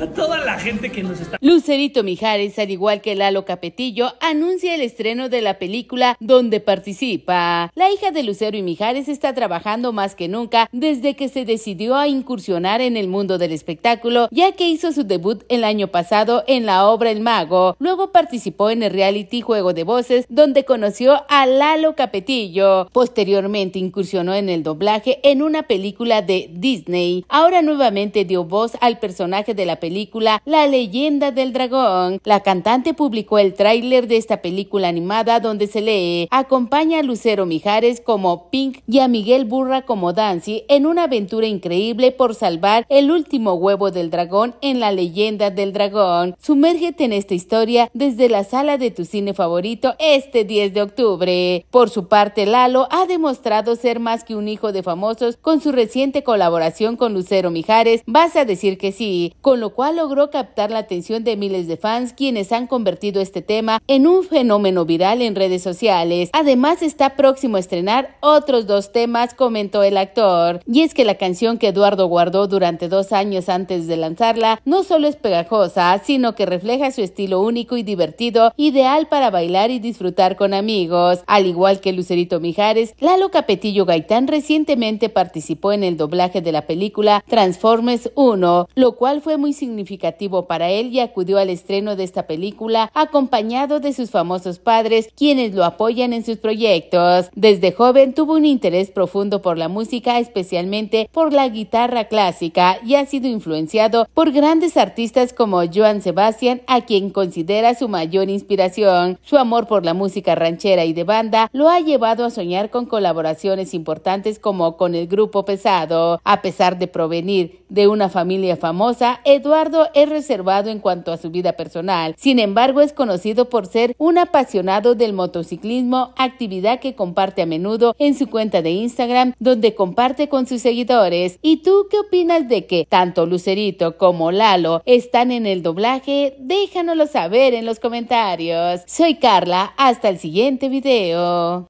a toda la gente que nos está. Lucerito Mijares, al igual que Lalo Capetillo, anuncia el estreno de la película donde participa. La hija de Lucero y Mijares está trabajando más que nunca desde que se decidió a incursionar en el mundo del espectáculo, ya que hizo su debut el año pasado en la obra El Mago. Luego participó en el reality Juego de Voces, donde conoció a Lalo Capetillo. Posteriormente incursionó en el doblaje en una película de Disney. Ahora nuevamente dio voz al personaje de la película película La leyenda del dragón. La cantante publicó el tráiler de esta película animada donde se lee, acompaña a Lucero Mijares como Pink y a Miguel Burra como Dancy en una aventura increíble por salvar el último huevo del dragón en La leyenda del dragón. Sumérgete en esta historia desde la sala de tu cine favorito este 10 de octubre. Por su parte, Lalo ha demostrado ser más que un hijo de famosos con su reciente colaboración con Lucero Mijares, Vas a decir que sí, con lo cual logró captar la atención de miles de fans quienes han convertido este tema en un fenómeno viral en redes sociales. Además está próximo a estrenar otros dos temas, comentó el actor. Y es que la canción que Eduardo guardó durante dos años antes de lanzarla no solo es pegajosa, sino que refleja su estilo único y divertido, ideal para bailar y disfrutar con amigos. Al igual que Lucerito Mijares, Lalo Capetillo Gaitán recientemente participó en el doblaje de la película Transformers 1, lo cual fue muy significativo significativo para él y acudió al estreno de esta película acompañado de sus famosos padres, quienes lo apoyan en sus proyectos. Desde joven tuvo un interés profundo por la música, especialmente por la guitarra clásica, y ha sido influenciado por grandes artistas como Joan Sebastian, a quien considera su mayor inspiración. Su amor por la música ranchera y de banda lo ha llevado a soñar con colaboraciones importantes como con el grupo Pesado. A pesar de provenir de una familia famosa, Eduardo Eduardo es reservado en cuanto a su vida personal, sin embargo es conocido por ser un apasionado del motociclismo, actividad que comparte a menudo en su cuenta de Instagram, donde comparte con sus seguidores. ¿Y tú qué opinas de que tanto Lucerito como Lalo están en el doblaje? Déjanoslo saber en los comentarios. Soy Carla, hasta el siguiente video.